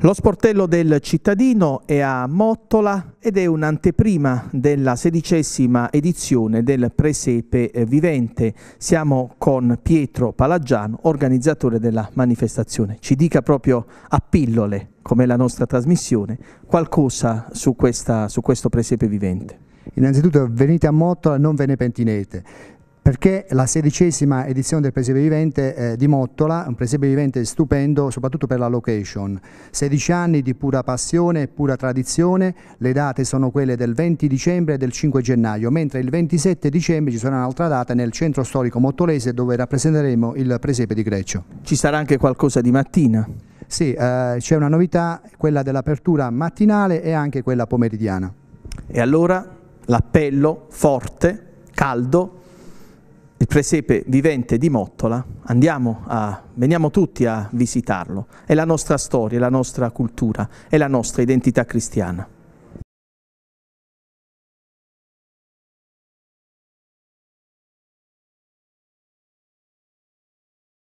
Lo sportello del cittadino è a Mottola ed è un'anteprima della sedicesima edizione del Presepe Vivente. Siamo con Pietro Palaggiano, organizzatore della manifestazione. Ci dica proprio a pillole, come la nostra trasmissione, qualcosa su, questa, su questo Presepe Vivente. Innanzitutto venite a Mottola, non ve ne pentinete perché la sedicesima edizione del Presepe Vivente eh, di Mottola, un Presepe Vivente stupendo soprattutto per la location. 16 anni di pura passione e pura tradizione, le date sono quelle del 20 dicembre e del 5 gennaio, mentre il 27 dicembre ci sarà un'altra data nel centro storico mottolese dove rappresenteremo il Presepe di Greccio. Ci sarà anche qualcosa di mattina? Sì, eh, c'è una novità, quella dell'apertura mattinale e anche quella pomeridiana. E allora l'appello forte, caldo, il presepe vivente di Mottola, andiamo a, veniamo tutti a visitarlo. È la nostra storia, è la nostra cultura, è la nostra identità cristiana.